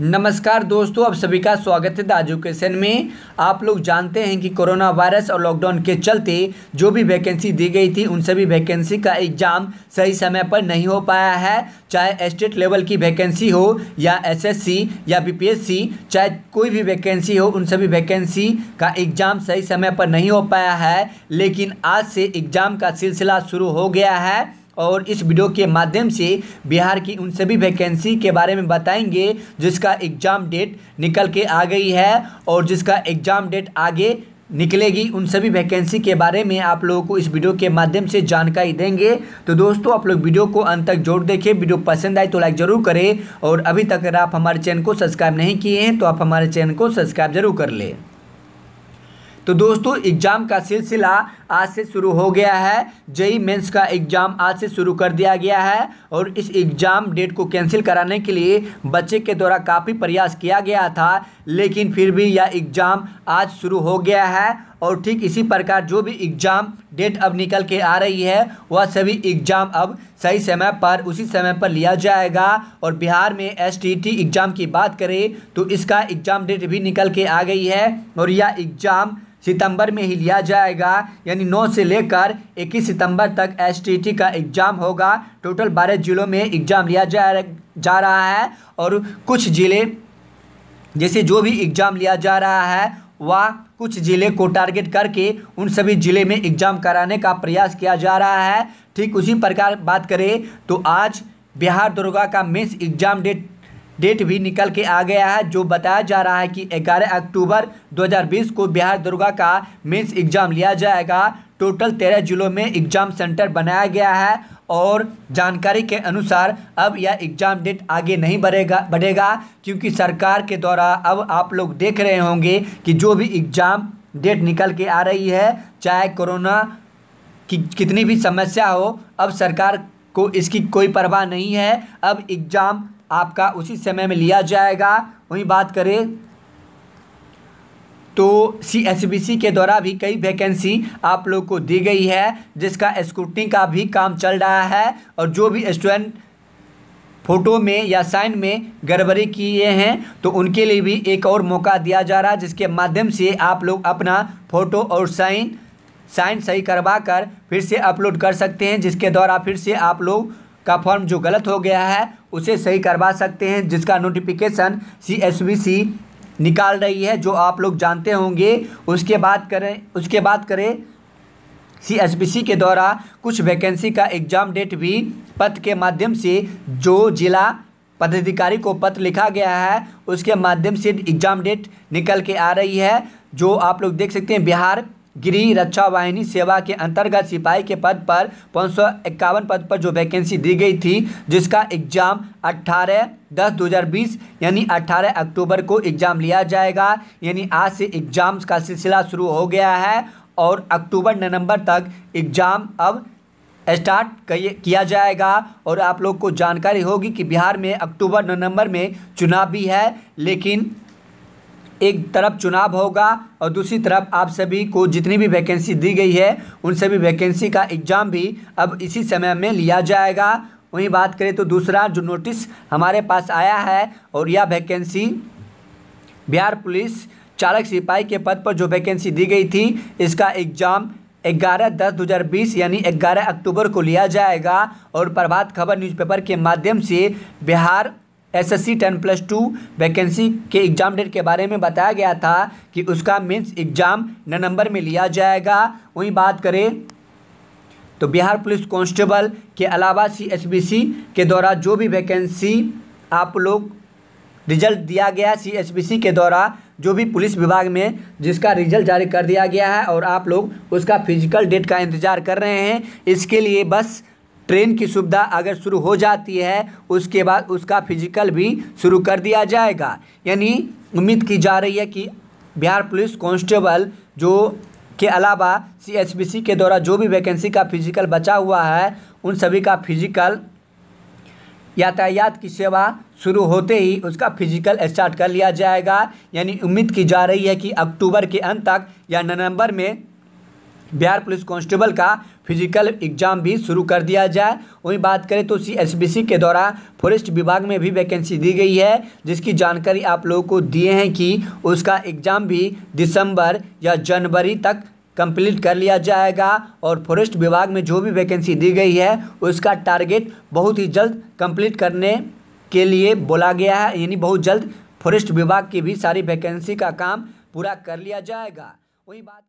नमस्कार दोस्तों आप सभी का स्वागत है द एजुकेशन में आप लोग जानते हैं कि कोरोना वायरस और लॉकडाउन के चलते जो भी वैकेंसी दी गई थी उन सभी वैकेंसी का एग्ज़ाम सही समय पर नहीं हो पाया है चाहे स्टेट लेवल की वैकेंसी हो या एसएससी या बीपीएससी चाहे कोई भी वैकेंसी हो उन सभी वैकेंसी का एग्ज़ाम सही समय पर नहीं हो पाया है लेकिन आज से एग्ज़ाम का सिलसिला शुरू हो गया है और इस वीडियो के माध्यम से बिहार की उन सभी वैकेंसी के बारे में बताएंगे जिसका एग्ज़ाम डेट निकल के आ गई है और जिसका एग्ज़ाम डेट आगे निकलेगी उन सभी वैकेंसी के बारे में आप लोगों को इस वीडियो के माध्यम से जानकारी देंगे तो दोस्तों आप लोग वीडियो को अंत तक जोड़ देखें वीडियो पसंद आए तो लाइक ज़रूर करें और अभी तक अगर आप हमारे चैनल को सब्सक्राइब नहीं किए हैं तो आप हमारे चैनल को सब्सक्राइब जरूर कर लें तो दोस्तों एग्ज़ाम का सिलसिला आज से शुरू हो गया है जेई मेंस का एग्ज़ाम आज से शुरू कर दिया गया है और इस एग्ज़ाम डेट को कैंसिल कराने के लिए बच्चे के द्वारा काफ़ी प्रयास किया गया था लेकिन फिर भी यह एग्ज़ाम आज शुरू हो गया है और ठीक इसी प्रकार जो भी एग्ज़ाम डेट अब निकल के आ रही है वह सभी एग्ज़ाम अब सही समय पर उसी समय पर लिया जाएगा और बिहार में एस टी टी एग्ज़ाम की बात करें तो इसका एग्ज़ाम डेट भी निकल के आ गई है और यह एग्ज़ाम सितंबर में ही लिया जाएगा यानी 9 से लेकर 21 सितंबर तक एस का एग्ज़ाम होगा टोटल 12 ज़िलों में एग्ज़ाम लिया जा जा रहा है और कुछ ज़िले जैसे जो भी एग्ज़ाम लिया जा रहा है वह कुछ ज़िले को टारगेट करके उन सभी ज़िले में एग्ज़ाम कराने का प्रयास किया जा रहा है ठीक उसी प्रकार बात करें तो आज बिहार दरोगा का मेंस एग्ज़ाम डेट डेट भी निकल के आ गया है जो बताया जा रहा है कि 11 अक्टूबर 2020 को बिहार दुर्गा का मेंस एग्ज़ाम लिया जाएगा टोटल तेरह जिलों में एग्ज़ाम सेंटर बनाया गया है और जानकारी के अनुसार अब यह एग्ज़ाम डेट आगे नहीं बढ़ेगा बढ़ेगा क्योंकि सरकार के द्वारा अब आप लोग देख रहे होंगे कि जो भी एग्ज़ाम डेट निकल के आ रही है चाहे कोरोना की कितनी भी समस्या हो अब सरकार को इसकी कोई परवाह नहीं है अब एग्ज़ाम आपका उसी समय में लिया जाएगा वहीं बात करें तो सी एस बी सी के द्वारा भी कई वैकेंसी आप लोग को दी गई है जिसका स्क्रूटनी का भी काम चल रहा है और जो भी स्टूडेंट फ़ोटो में या साइन में गड़बड़ी किए हैं तो उनके लिए भी एक और मौका दिया जा रहा है जिसके माध्यम से आप लोग अपना फ़ोटो और साइन साइन सही करवा कर फिर से अपलोड कर सकते हैं जिसके द्वारा फिर से आप लोग का फॉर्म जो गलत हो गया है उसे सही करवा सकते हैं जिसका notification C S B C निकाल रही है जो आप लोग जानते होंगे उसके बाद करें उसके बाद करें सी एस बी सी के द्वारा कुछ वैकेंसी का एग्ज़ाम डेट भी पत्र के माध्यम से जो जिला पदाधिकारी को पत्र लिखा गया है उसके माध्यम से एग्ज़ाम डेट निकल के आ रही है जो आप लोग देख सकते हैं बिहार गृह रक्षा वाहिनी सेवा के अंतर्गत सिपाही के पद पर पाँच पद पर जो वैकेंसी दी गई थी जिसका एग्ज़ाम 18 दस 2020 यानी 18 अक्टूबर को एग्ज़ाम लिया जाएगा यानी आज से एग्ज़ाम्स का सिलसिला शुरू हो गया है और अक्टूबर नवंबर तक एग्ज़ाम अब स्टार्ट किया जाएगा और आप लोग को जानकारी होगी कि बिहार में अक्टूबर नवंबर में चुनाव भी है लेकिन एक तरफ चुनाव होगा और दूसरी तरफ आप सभी को जितनी भी वैकेंसी दी गई है उन सभी वैकेंसी का एग्ज़ाम भी अब इसी समय में लिया जाएगा वहीं बात करें तो दूसरा जो नोटिस हमारे पास आया है और यह वैकेंसी बिहार पुलिस चालक सिपाही के पद पर जो वैकेंसी दी गई थी इसका एग्ज़ाम ग्यारह दस दो हज़ार बीस यानी ग्यारह अक्टूबर को लिया जाएगा और प्रभात खबर न्यूज़पेपर के माध्यम से Bihar SSC ten plus two vacancy के एग्ज़ाम डेट के बारे में बताया गया था कि उसका मेंस एग्ज़ाम नवंबर में लिया जाएगा वहीं बात करें तो बिहार पुलिस कांस्टेबल के अलावा सीएसबीसी के द्वारा जो भी वैकेंसी आप लोग रिजल्ट दिया गया सीएसबीसी के द्वारा जो भी पुलिस विभाग में जिसका रिजल्ट जारी कर दिया गया है और आप लोग उसका फिजिकल डेट का इंतज़ार कर रहे हैं इसके लिए बस ट्रेन की सुविधा अगर शुरू हो जाती है उसके बाद उसका फिजिकल भी शुरू कर दिया जाएगा यानी उम्मीद की जा रही है कि बिहार पुलिस कांस्टेबल जो के अलावा सी के द्वारा जो भी वैकेंसी का फिजिकल बचा हुआ है उन सभी का फिजिकल यातायात की सेवा शुरू होते ही उसका फिजिकल स्टार्ट कर लिया जाएगा यानी उम्मीद की जा रही है कि अक्टूबर के अंत तक या नवंबर में बिहार पुलिस कांस्टेबल का फिजिकल एग्जाम भी शुरू कर दिया जाए वहीं बात करें तो सी के द्वारा फॉरेस्ट विभाग में भी वैकेंसी दी गई है जिसकी जानकारी आप लोगों को दिए हैं कि उसका एग्ज़ाम भी दिसंबर या जनवरी तक कंप्लीट कर लिया जाएगा और फॉरेस्ट विभाग में जो भी वैकेंसी दी गई है उसका टारगेट बहुत ही जल्द कंप्लीट करने के लिए बोला गया है यानी बहुत जल्द फॉरेस्ट विभाग की भी सारी वैकेंसी का काम पूरा कर लिया जाएगा वही बात